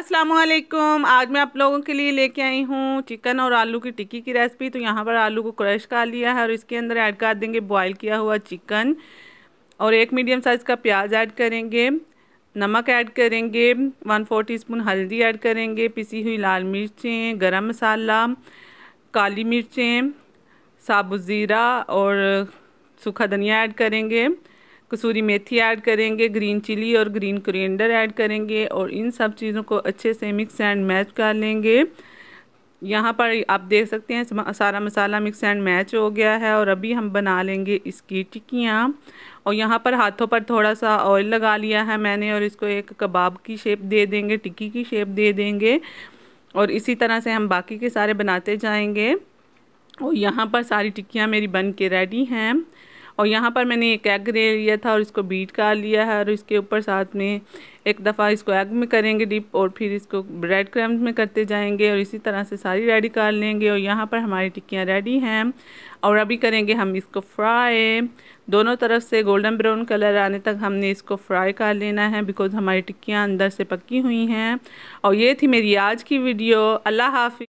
वालेकुम आज मैं आप लोगों के लिए लेके आई हूँ चिकन और आलू की टिक्की की रेसिपी तो यहाँ पर आलू को क्रश कर लिया है और इसके अंदर ऐड कर देंगे बॉईल किया हुआ चिकन और एक मीडियम साइज़ का प्याज ऐड करेंगे नमक ऐड करेंगे वन फोर टी स्पून हल्दी ऐड करेंगे पिसी हुई लाल मिर्चें गरम मसाला काली मिर्चें साबुत ज़ीरा और सूखा धनिया ऐड करेंगे कसूरी मेथी ऐड करेंगे ग्रीन चिली और ग्रीन कुरिएंडर ऐड करेंगे और इन सब चीज़ों को अच्छे से मिक्स एंड मैच कर लेंगे यहाँ पर आप देख सकते हैं सारा मसाला मिक्स एंड मैच हो गया है और अभी हम बना लेंगे इसकी टिक्कियाँ और यहाँ पर हाथों पर थोड़ा सा ऑयल लगा लिया है मैंने और इसको एक कबाब की शेप दे देंगे टिक्की की शेप दे देंगे और इसी तरह से हम बाकी के सारे बनाते जाएंगे और यहाँ पर सारी टिक्कियाँ मेरी बन के रेडी हैं और यहाँ पर मैंने एक एग ले लिया था और इसको बीट कर लिया है और इसके ऊपर साथ में एक दफ़ा इसको एग में करेंगे डिप और फिर इसको ब्रेड क्रम्स में करते जाएंगे और इसी तरह से सारी रेडी कर लेंगे और यहाँ पर हमारी टिक्कियाँ रेडी हैं और अभी करेंगे हम इसको फ्राई दोनों तरफ से गोल्डन ब्राउन कलर आने तक हमने इसको फ्राई कर लेना है बिकॉज़ हमारी टिक्कियाँ अंदर से पकी हुई हैं और ये थी मेरी आज की वीडियो अल्लाह हाफि